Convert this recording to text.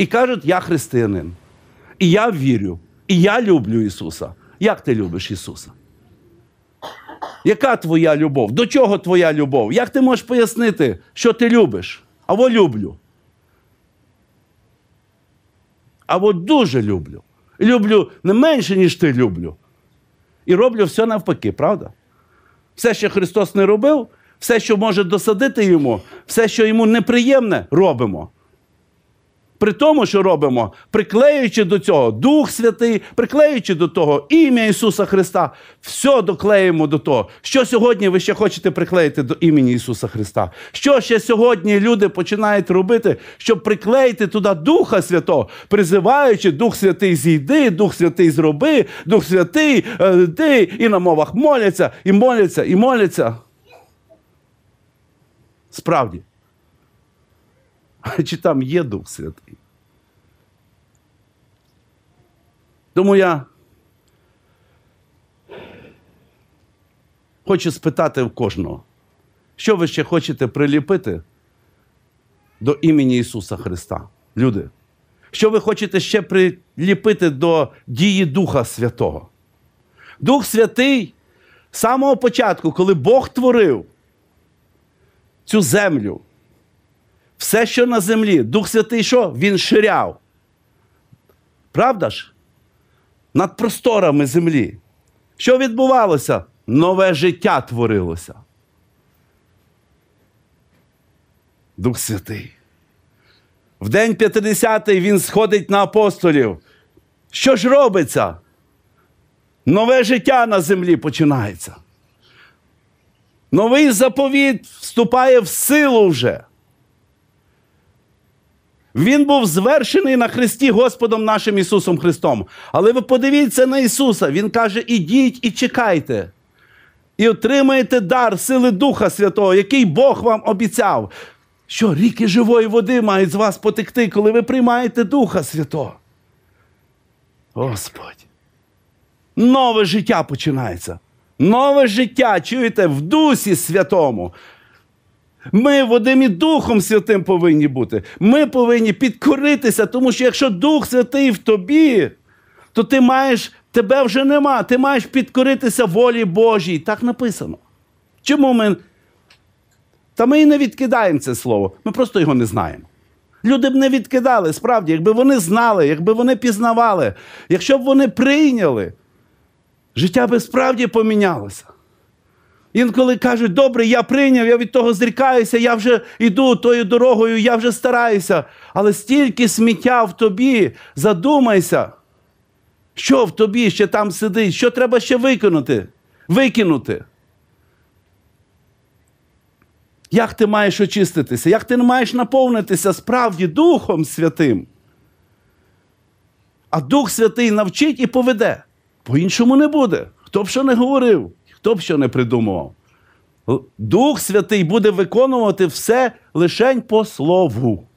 і кажуть, я християнин, і я вірю, і я люблю Ісуса. Як ти любиш Ісуса? Яка твоя любов? До чого твоя любов? Як ти можеш пояснити, що ти любиш? Або люблю. Або дуже люблю. Люблю не менше, ніж ти люблю. І роблю все навпаки, правда? Все, що Христос не робив, все, що може досадити йому, все, що йому неприємне, робимо при тому, що робимо, приклеюючи до цього Дух Святий, приклеюючи до того ім'я Ісуса Христа, все доклеїмо до того, що сьогодні ви ще хочете приклеїти до імені Ісуса Христа. Що ще сьогодні люди починають робити, щоб приклеїти туди Духа Святого, призиваючи Дух Святий, зійди, Дух Святий зроби, Дух Святий, е, ти і на мовах моляться, і моляться, і моляться. Справді чи там є Дух Святий. Тому я хочу спитати в кожного, що ви ще хочете приліпити до імені Ісуса Христа, люди? Що ви хочете ще приліпити до дії Духа Святого? Дух Святий з самого початку, коли Бог творив цю землю, все, що на землі, Дух Святий, що? Він ширяв. Правда ж? Над просторами землі. Що відбувалося? Нове життя творилося. Дух Святий. В день 50-й він сходить на апостолів. Що ж робиться? Нове життя на землі починається. Новий заповіт вступає в силу вже. Він був звершений на Христі Господом нашим Ісусом Христом. Але ви подивіться на Ісуса, Він каже: ідіть і чекайте, і отримаєте дар сили Духа Святого, який Бог вам обіцяв. Що ріки живої води мають з вас потекти, коли ви приймаєте Духа Святого. Господь. Нове життя починається. Нове життя чуєте в Дусі Святому. Ми водимі Духом Святим повинні бути. Ми повинні підкоритися, тому що якщо Дух Святий в тобі, то ти маєш, тебе вже нема. Ти маєш підкоритися волі Божій. Так написано. Чому ми? Та ми і не відкидаємо це слово. Ми просто його не знаємо. Люди б не відкидали, справді, якби вони знали, якби вони пізнавали, якщо б вони прийняли, життя би справді помінялося. Інколи кажуть, добре, я прийняв, я від того зрікаюся, я вже йду тою дорогою, я вже стараюся. Але стільки сміття в тобі, задумайся, що в тобі ще там сидить, що треба ще викинути? Викинути. Як ти маєш очиститися? Як ти не маєш наповнитися справді Духом Святим? А Дух Святий навчить і поведе. По-іншому не буде. Хто б що не говорив? хто б що не придумував. Дух Святий буде виконувати все лишень по слову.